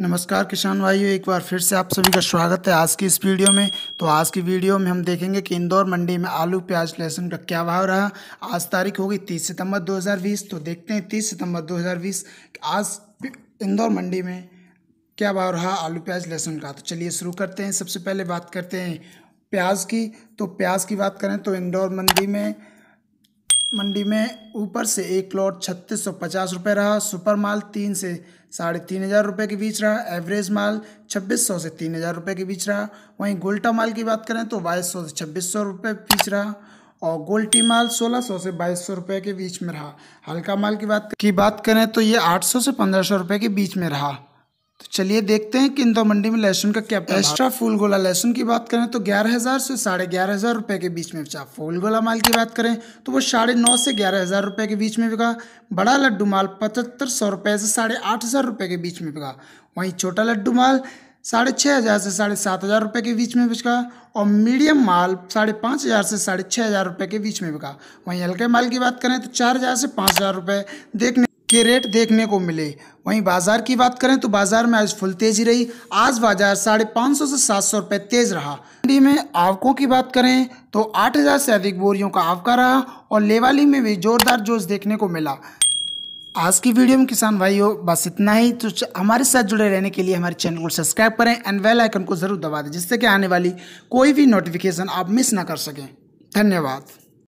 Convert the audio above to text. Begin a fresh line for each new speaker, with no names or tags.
नमस्कार किसान भाइयों एक बार फिर से आप सभी का स्वागत है आज की इस वीडियो में तो आज की वीडियो में हम देखेंगे कि इंदौर मंडी में आलू प्याज लहसुन का क्या भाव रहा आज तारीख होगी 30 सितंबर 2020 तो देखते हैं 30 सितंबर 2020 आज इंदौर मंडी में क्या भाव रहा आलू प्याज लहसुन का तो चलिए शुरू करते हैं सबसे पहले बात करते हैं प्याज की तो प्याज की बात करें तो इंदौर मंडी में मंडी में ऊपर से एक लॉट छत्तीस सौ पचास रुपये रहा सुपर माल तीन से साढ़े तीन हज़ार रुपये के बीच रहा एवरेज माल छब्बीस सौ से तीन हज़ार रुपये के बीच रहा वहीं गोल्टा माल की बात करें तो बाईस सौ से छब्बीस सौ रुपये के बीच रहा और गोल्टी माल सोलह सौ से बाईस सौ रुपये के बीच में रहा हल्का माल की बात की बात करें तो ये आठ सौ से पंद्रह सौ रुपये के बीच में रहा तो चलिए देखते हैं कि इंदौर मंडी में लहसुन का क्या एक्स्ट्रा फूल गोला लहसुन की बात करें तो ग्यारह हज़ार से साढ़े ग्यारह हज़ार रुपये के बीच में बचा फूल गोला माल की बात करें तो वो साढ़े नौ से ग्यारह हज़ार रुपये के बीच में बिका बड़ा लड्डू माल पचहत्तर सौ रुपये से साढ़े आठ हज़ार रुपये के बीच में बिका वहीं छोटा लड्डू माल साढ़े छः हज़ार से साढ़े सात हज़ार रुपये के बीच में बिका और मीडियम माल साढ़े पाँच हज़ार से साढ़े छः हज़ार रुपये के बीच में बिका वहीं हल्के माल की बात करें तो चार हज़ार से पाँच हज़ार रुपये देखने के रेट देखने को मिले वहीं बाजार की बात करें तो बाजार में आज फुल तेजी रही आज बाजार साढ़े पाँच सौ से सात सौ रुपये तेज रहा मंडी में आवकों की बात करें तो आठ हज़ार से अधिक बोरियों का आवका रहा और लेवाली में भी जोरदार जोश देखने को मिला आज की वीडियो में किसान भाइयों बस इतना ही तो हमारे साथ जुड़े रहने के लिए हमारे चैनल को सब्सक्राइब करें एंड वेल आइकन को ज़रूर दबा दें जिससे कि आने वाली कोई भी नोटिफिकेशन आप मिस ना कर सकें धन्यवाद